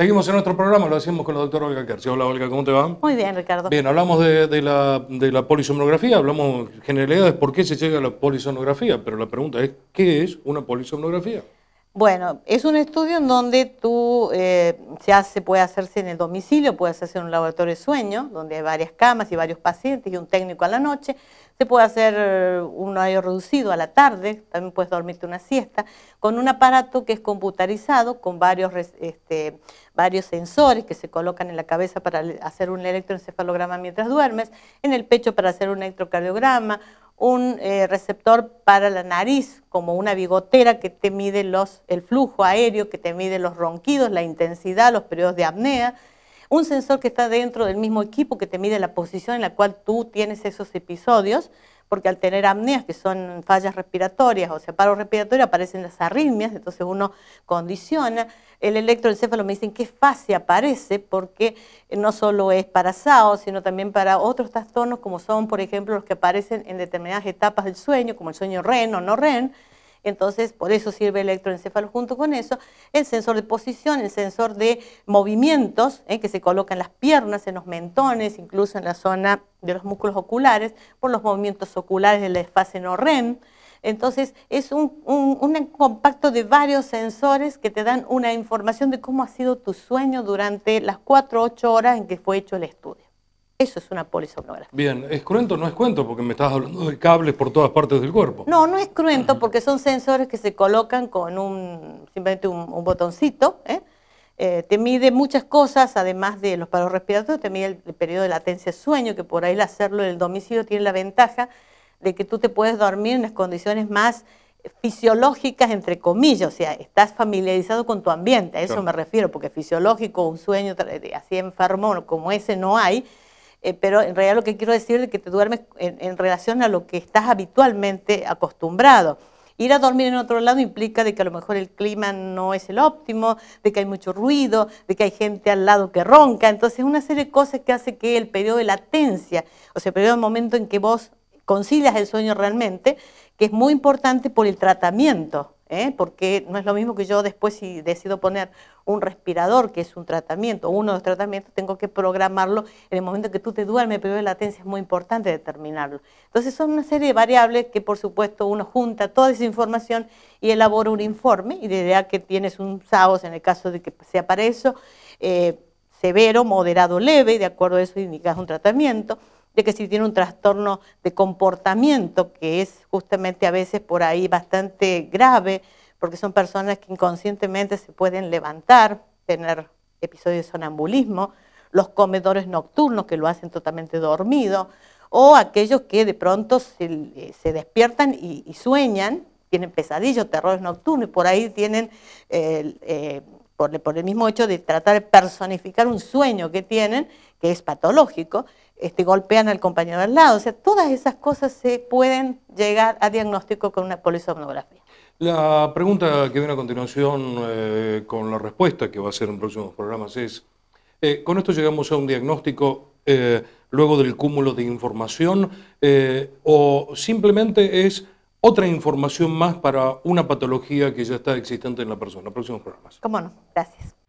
Seguimos en nuestro programa, lo hacemos con la doctora Olga Kerch. Hola Olga, ¿cómo te va? Muy bien, Ricardo. Bien, hablamos de, la, de la polisomnografía, hablamos generalidades, por qué se llega a la polisomnografía, pero la pregunta es, ¿qué es una polisomnografía? Bueno, es un estudio en donde tú, eh, se hace, puede hacerse en el domicilio, puede hacerse en un laboratorio de sueño, donde hay varias camas y varios pacientes y un técnico a la noche. Se puede hacer eh, un horario reducido a la tarde, también puedes dormirte una siesta, con un aparato que es computarizado, con varios, este, varios sensores que se colocan en la cabeza para hacer un electroencefalograma mientras duermes, en el pecho para hacer un electrocardiograma, un eh, receptor para la nariz, como una bigotera que te mide los, el flujo aéreo, que te mide los ronquidos, la intensidad, los periodos de apnea, un sensor que está dentro del mismo equipo que te mide la posición en la cual tú tienes esos episodios, porque al tener apneas, que son fallas respiratorias o sea, paro respiratorio, aparecen las arritmias, entonces uno condiciona. El electroencefalo, me dicen que fase aparece porque no solo es para SAO, sino también para otros trastornos como son, por ejemplo, los que aparecen en determinadas etapas del sueño, como el sueño REN o no REN, entonces, por eso sirve el electroencefalo junto con eso. El sensor de posición, el sensor de movimientos, eh, que se coloca en las piernas, en los mentones, incluso en la zona de los músculos oculares, por los movimientos oculares de la fase no REM. Entonces, es un, un compacto de varios sensores que te dan una información de cómo ha sido tu sueño durante las 4 o 8 horas en que fue hecho el estudio. Eso es una polisomnografía. Bien, ¿es cruento o no es cuento? Porque me estás hablando de cables por todas partes del cuerpo. No, no es cruento ah. porque son sensores que se colocan con un simplemente un, botoncito. ¿eh? Eh, te mide muchas cosas, además de los paros respiratorios, te mide el, periodo de latencia de sueño, que por ahí el hacerlo en el domicilio tiene la ventaja de que tú te puedes dormir en las condiciones más fisiológicas, entre comillas, o sea, estás familiarizado con tu ambiente, a eso me refiero, porque fisiológico, un sueño así enfermo como ese no hay, eh, pero en realidad lo que quiero decir es que te duermes en, relación a lo que estás habitualmente acostumbrado. Ir a dormir en otro lado implica de que a lo mejor el clima no es el óptimo, de que hay mucho ruido, de que hay gente al lado que ronca, entonces una serie de cosas que hace que el periodo de latencia, o sea, el periodo del momento en que vos concilias el sueño realmente, que es muy importante por el tratamiento ¿eh? porque no es lo mismo que yo después si decido poner un respirador, que es un tratamiento, uno de los tratamientos, tengo que programarlo en el momento que tú te duermes, pero la latencia es muy importante determinarlo. Entonces son una serie de variables que por supuesto uno junta toda esa información y elabora un informe, y de idea que tienes un SAOS en el caso de que sea para eso, eh, severo, moderado, leve, y de acuerdo a eso indicas un tratamiento de que si tiene un trastorno de comportamiento, que es justamente a veces por ahí bastante grave, porque son personas que inconscientemente se pueden levantar, tener episodios de sonambulismo, los comedores nocturnos que lo hacen totalmente dormido, o aquellos que de pronto se, eh, despiertan y, sueñan, tienen pesadillos, terrores nocturnos, y por ahí tienen eh, por, el mismo hecho de tratar de personificar un sueño que tienen, que es patológico, este, golpean al compañero al lado. O sea, todas esas cosas se pueden llegar a diagnóstico con una polisomnografía. La pregunta que viene a continuación eh, con la respuesta que va a ser en próximos programas es, eh, con esto llegamos a un diagnóstico eh, luego del cúmulo de información o simplemente es otra información más para una patología que ya está existente en la persona. Próximos programas. Cómo no, gracias.